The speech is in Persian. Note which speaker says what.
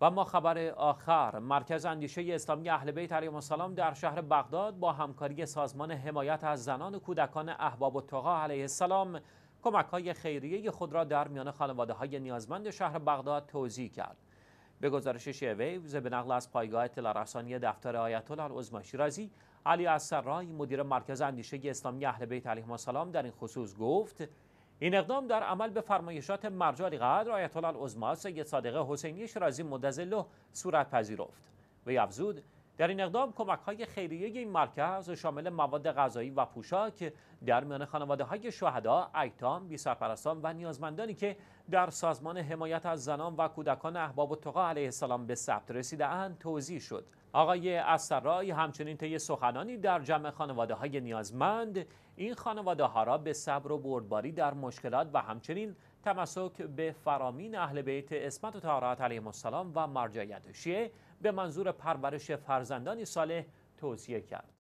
Speaker 1: و ما خبر آخر مرکز اندیشه اسلامی اهل بیت علیهم السلام در شهر بغداد با همکاری سازمان حمایت از زنان و کودکان احباب الطغا علیه السلام کمک های خیریه خود را در میان خانواده های نیازمند شهر بغداد توزیع کرد به گزارش شیویوز به نقل از پایگاه اطلاع رسانی دفتر آیت الله العظما شیرازی علی اسرای مدیر مرکز اندیشه اسلامی اهل بیت علیهم السلام در این خصوص گفت این اقدام در عمل به فرمایشات مرجع قدر آیت الله العظما سید صادقه حسینی شرازی مدظله صورت پذیرفت و افزود در این اقدام کمک های خیریه این مرکز شامل مواد غذایی و پوشاک در میان خانواده های شهدا، ایتام، بیسرپرستان و نیازمندانی که در سازمان حمایت از زنان و کودکان احباب التقا علیه السلام به ثبت رسیده اند توضیح شد. آقای اسرای همچنین طی سخنانی در جمع خانواده های نیازمند این خانواده ها را به صبر و بردباری در مشکلات و همچنین تمسک به فرامین اهل بیت اسمت و طهارت علیه السلام و مرجعیت به منظور پرورش فرزندانی صالح توصیه
Speaker 2: کرد.